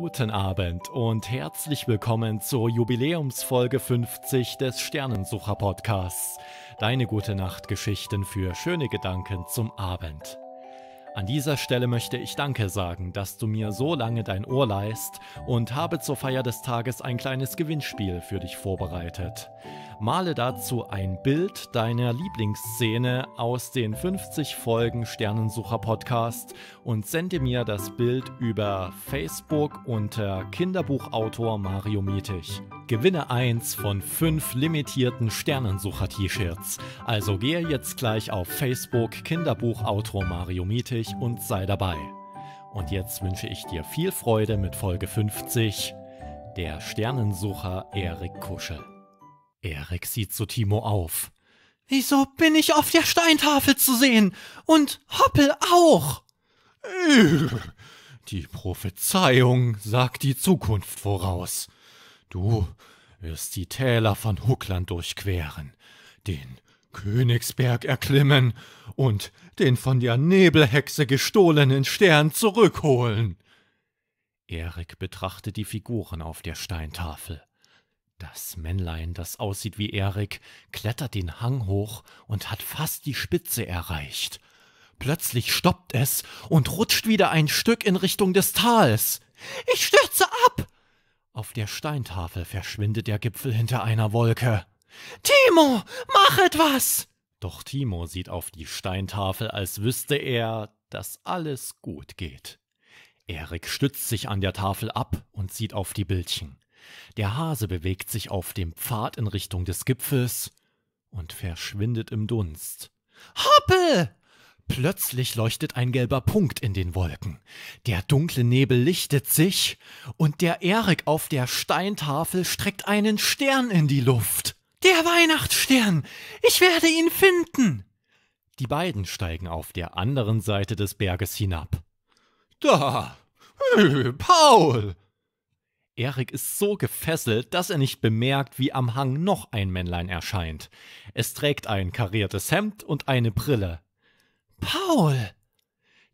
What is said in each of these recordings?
Guten Abend und herzlich willkommen zur Jubiläumsfolge 50 des Sternensucher Podcasts. Deine gute Nachtgeschichten für schöne Gedanken zum Abend. An dieser Stelle möchte ich Danke sagen, dass du mir so lange dein Ohr leist und habe zur Feier des Tages ein kleines Gewinnspiel für dich vorbereitet. Male dazu ein Bild deiner Lieblingsszene aus den 50 Folgen Sternensucher Podcast und sende mir das Bild über Facebook unter Kinderbuchautor Mario Mietig. Gewinne eins von fünf limitierten Sternensucher-T-Shirts. Also gehe jetzt gleich auf Facebook Kinderbuchautor Mario Mietig neugierig und sei dabei. Und jetzt wünsche ich dir viel Freude mit Folge 50, der Sternensucher Erik Kuschel. Erik sieht zu Timo auf. Wieso bin ich auf der Steintafel zu sehen? Und Hoppel auch! Äh, die Prophezeiung sagt die Zukunft voraus. Du wirst die Täler von Huckland durchqueren, den Königsberg erklimmen und den von der Nebelhexe gestohlenen Stern zurückholen. Erik betrachtet die Figuren auf der Steintafel. Das Männlein, das aussieht wie Erik, klettert den Hang hoch und hat fast die Spitze erreicht. Plötzlich stoppt es und rutscht wieder ein Stück in Richtung des Tals. Ich stürze ab! Auf der Steintafel verschwindet der Gipfel hinter einer Wolke. Timo, mach etwas! Doch Timo sieht auf die Steintafel, als wüsste er, dass alles gut geht. Erik stützt sich an der Tafel ab und sieht auf die Bildchen. Der Hase bewegt sich auf dem Pfad in Richtung des Gipfels und verschwindet im Dunst. Hoppel! Plötzlich leuchtet ein gelber Punkt in den Wolken. Der dunkle Nebel lichtet sich und der Erik auf der Steintafel streckt einen Stern in die Luft. Der Weihnachtsstern. Ich werde ihn finden. Die beiden steigen auf der anderen Seite des Berges hinab. Da. Äh, Paul. Erik ist so gefesselt, dass er nicht bemerkt, wie am Hang noch ein Männlein erscheint. Es trägt ein kariertes Hemd und eine Brille. Paul!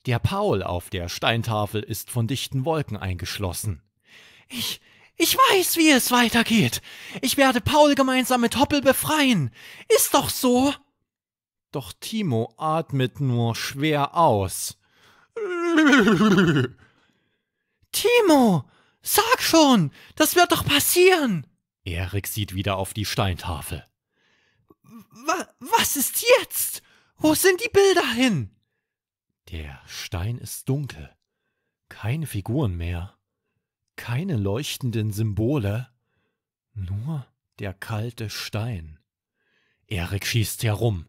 Der Paul auf der Steintafel ist von dichten Wolken eingeschlossen. Ich, ich weiß, wie es weitergeht. Ich werde Paul gemeinsam mit Hoppel befreien. Ist doch so. Doch Timo atmet nur schwer aus. Timo, sag schon, das wird doch passieren. Erik sieht wieder auf die Steintafel. Wa was ist jetzt? Wo sind die Bilder hin? Der Stein ist dunkel. Keine Figuren mehr keine leuchtenden Symbole, nur der kalte Stein. Erik schießt herum.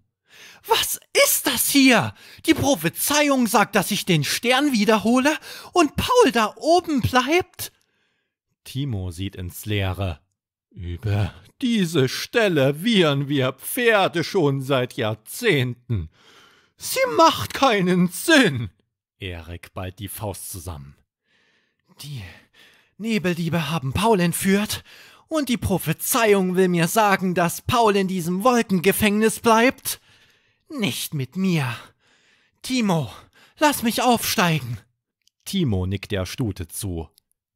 Was ist das hier? Die Prophezeiung sagt, dass ich den Stern wiederhole und Paul da oben bleibt. Timo sieht ins Leere. Über diese Stelle wiehern wir Pferde schon seit Jahrzehnten. Sie macht keinen Sinn. Erik ballt die Faust zusammen. Die Nebeldiebe haben Paul entführt und die Prophezeiung will mir sagen, dass Paul in diesem Wolkengefängnis bleibt. Nicht mit mir. Timo, lass mich aufsteigen. Timo nickt der Stute zu,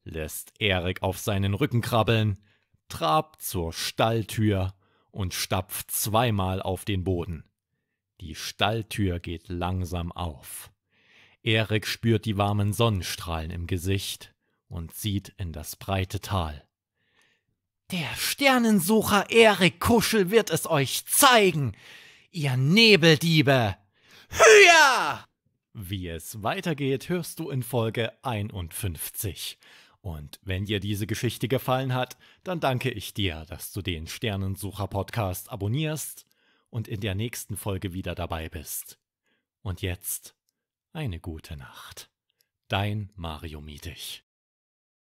lässt Erik auf seinen Rücken krabbeln, trabt zur Stalltür und stapft zweimal auf den Boden. Die Stalltür geht langsam auf. Erik spürt die warmen Sonnenstrahlen im Gesicht und sieht in das breite Tal. Der Sternensucher Erik Kuschel wird es euch zeigen, ihr Nebeldiebe! Höher! Wie es weitergeht, hörst du in Folge 51. Und wenn dir diese Geschichte gefallen hat, dann danke ich dir, dass du den Sternensucher-Podcast abonnierst und in der nächsten Folge wieder dabei bist. Und jetzt eine gute Nacht. Dein Mario Miedich.